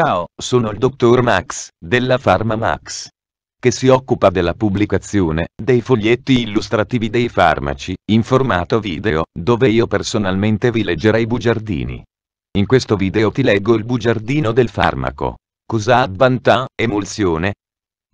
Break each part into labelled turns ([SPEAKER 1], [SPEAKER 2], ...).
[SPEAKER 1] Ciao, sono il dottor Max, della Pharma Max che si occupa della pubblicazione dei foglietti illustrativi dei farmaci, in formato video, dove io personalmente vi leggerei i bugiardini. In questo video ti leggo il bugiardino del farmaco. Cosa ha advanta, emulsione,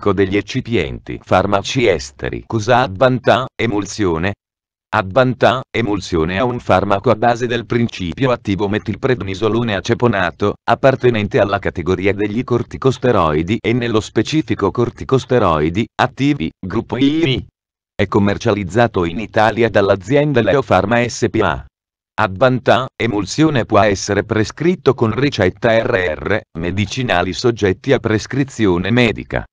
[SPEAKER 1] elenco degli eccipienti farmaci esteri. Cosa advanta? Emulsione? Advanta, emulsione è un farmaco a base del principio attivo metilprednisolone aceponato, appartenente alla categoria degli corticosteroidi e nello specifico corticosteroidi, attivi, gruppo IV. È commercializzato in Italia dall'azienda Leopharma SPA. Advanta, emulsione può essere prescritto con ricetta RR, medicinali soggetti a prescrizione medica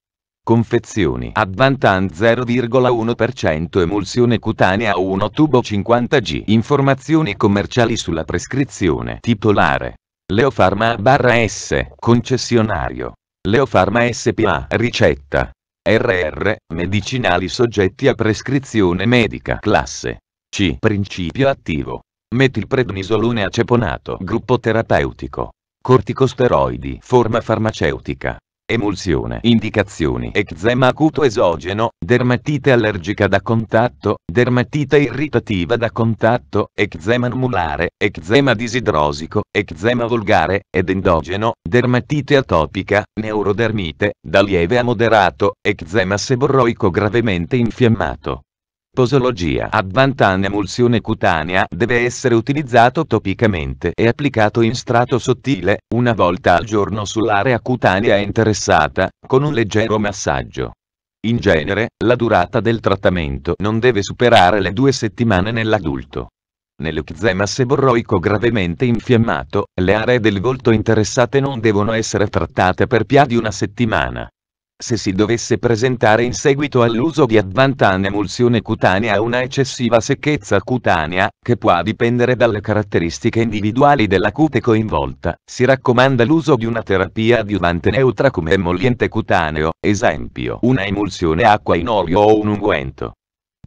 [SPEAKER 1] confezioni Advantan 0,1% emulsione cutanea 1 tubo 50G informazioni commerciali sulla prescrizione titolare Leofarma barra S concessionario Leofarma SPA ricetta RR medicinali soggetti a prescrizione medica classe C principio attivo metilprednisolone aceponato gruppo terapeutico corticosteroidi forma farmaceutica emulsione, indicazioni, eczema acuto esogeno, dermatite allergica da contatto, dermatite irritativa da contatto, eczema mulare, eczema disidrosico, eczema volgare, ed endogeno, dermatite atopica, neurodermite, da lieve a moderato, eczema seborroico gravemente infiammato. Posologia Advantan emulsione cutanea deve essere utilizzato topicamente e applicato in strato sottile, una volta al giorno sull'area cutanea interessata, con un leggero massaggio. In genere, la durata del trattamento non deve superare le due settimane nell'adulto. Nell'eczema seborroico gravemente infiammato, le aree del volto interessate non devono essere trattate per più di una settimana se si dovesse presentare in seguito all'uso di Advantan emulsione cutanea una eccessiva secchezza cutanea, che può dipendere dalle caratteristiche individuali della cute coinvolta, si raccomanda l'uso di una terapia adiuvante neutra come emolliente cutaneo, esempio una emulsione acqua in olio o un unguento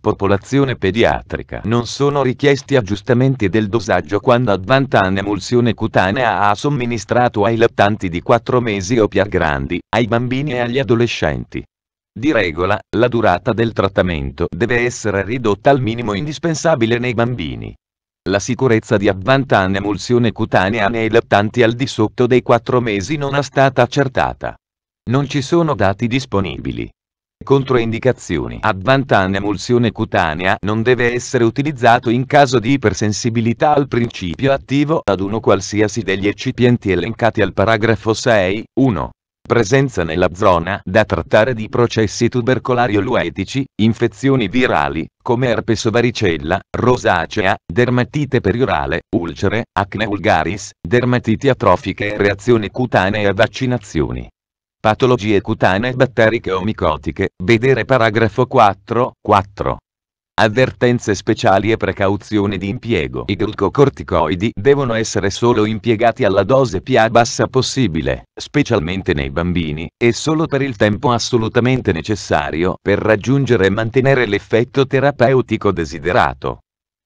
[SPEAKER 1] popolazione pediatrica. Non sono richiesti aggiustamenti del dosaggio quando Advantan emulsione cutanea ha somministrato ai lattanti di 4 mesi o più grandi, ai bambini e agli adolescenti. Di regola, la durata del trattamento deve essere ridotta al minimo indispensabile nei bambini. La sicurezza di Advantan emulsione cutanea nei lattanti al di sotto dei 4 mesi non è stata accertata. Non ci sono dati disponibili. Controindicazioni. Advantan emulsione cutanea non deve essere utilizzato in caso di ipersensibilità al principio attivo ad uno qualsiasi degli eccipienti elencati al paragrafo 6, 1. Presenza nella zona da trattare di processi tubercolari oluetici, infezioni virali, come herpes varicella, rosacea, dermatite periorale, ulcere, acne vulgaris, dermatiti atrofiche e reazioni cutanee a vaccinazioni. Patologie cutanee batteriche o micotiche, vedere paragrafo 4, 4. Avvertenze speciali e precauzioni di impiego. I glucocorticoidi devono essere solo impiegati alla dose più bassa possibile, specialmente nei bambini, e solo per il tempo assolutamente necessario per raggiungere e mantenere l'effetto terapeutico desiderato.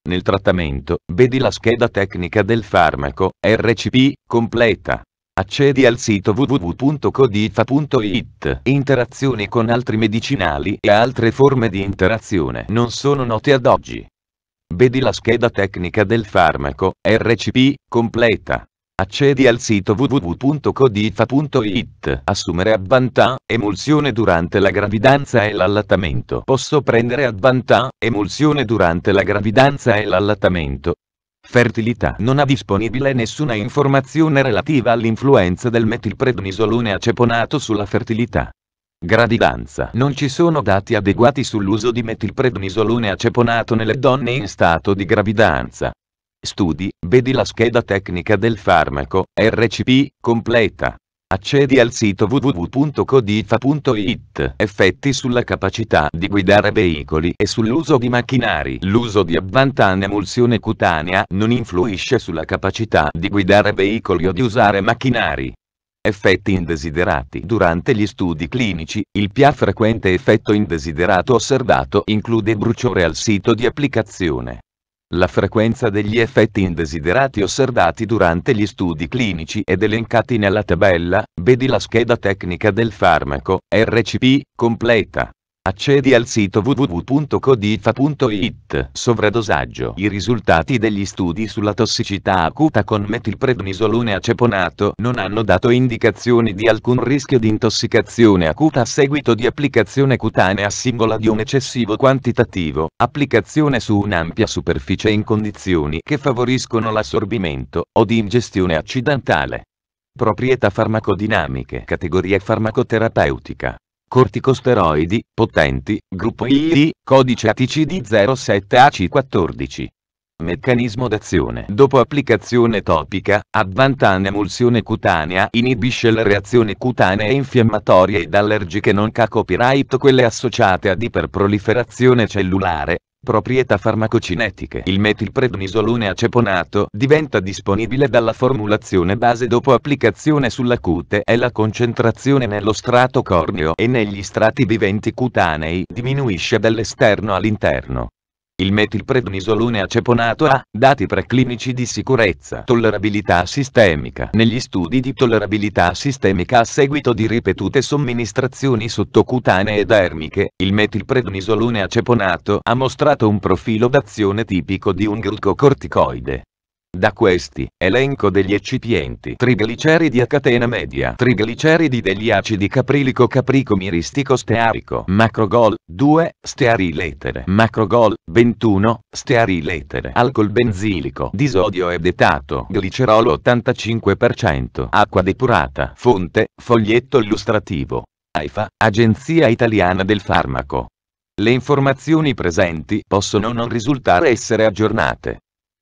[SPEAKER 1] Nel trattamento, vedi la scheda tecnica del farmaco, RCP, completa. Accedi al sito www.codifa.it. Interazioni con altri medicinali e altre forme di interazione non sono note ad oggi. Vedi la scheda tecnica del farmaco, RCP, completa. Accedi al sito www.codifa.it. Assumere Advantà, emulsione durante la gravidanza e l'allattamento. Posso prendere Advantà, emulsione durante la gravidanza e l'allattamento, Fertilità non ha disponibile nessuna informazione relativa all'influenza del metilprednisolone aceponato sulla fertilità. Gradidanza non ci sono dati adeguati sull'uso di metilprednisolone aceponato nelle donne in stato di gravidanza. Studi, vedi la scheda tecnica del farmaco, RCP, completa. Accedi al sito www.codifa.it. Effetti sulla capacità di guidare veicoli e sull'uso di macchinari. L'uso di Advantan emulsione cutanea non influisce sulla capacità di guidare veicoli o di usare macchinari effetti indesiderati. Durante gli studi clinici, il più frequente effetto indesiderato osservato include bruciore al sito di applicazione. La frequenza degli effetti indesiderati osservati durante gli studi clinici ed elencati nella tabella, vedi la scheda tecnica del farmaco, RCP, completa. Accedi al sito www.codifa.it. Sovradosaggio. I risultati degli studi sulla tossicità acuta con metilprednisolone aceponato non hanno dato indicazioni di alcun rischio di intossicazione acuta a seguito di applicazione cutanea singola di un eccessivo quantitativo, applicazione su un'ampia superficie in condizioni che favoriscono l'assorbimento o di ingestione accidentale. Proprietà farmacodinamiche. Categoria farmacoterapeutica corticosteroidi, potenti, gruppo II, codice ATCD07AC14. Meccanismo d'azione Dopo applicazione topica, Advantan emulsione cutanea inibisce le reazioni cutanee infiammatorie ed allergiche non copyright quelle associate ad iperproliferazione cellulare, Proprietà farmacocinetiche. Il metilprednisolone aceponato diventa disponibile dalla formulazione base dopo applicazione sulla cute e la concentrazione nello strato corneo e negli strati viventi cutanei diminuisce dall'esterno all'interno. Il metilprednisolone aceponato ha dati preclinici di sicurezza, tollerabilità sistemica. Negli studi di tollerabilità sistemica a seguito di ripetute somministrazioni sottocutanee ed ermiche, il metilprednisolone aceponato ha mostrato un profilo d'azione tipico di un glucocorticoide. Da questi, elenco degli eccipienti trigliceridi a catena media trigliceridi degli acidi caprilico caprico miristico stearico macrogol, 2, steariletere macrogol, 21, steariletere alcol benzilico disodio ebdetato glicerolo 85% acqua depurata fonte, foglietto illustrativo AIFA, Agenzia Italiana del Farmaco le informazioni presenti possono non risultare essere aggiornate.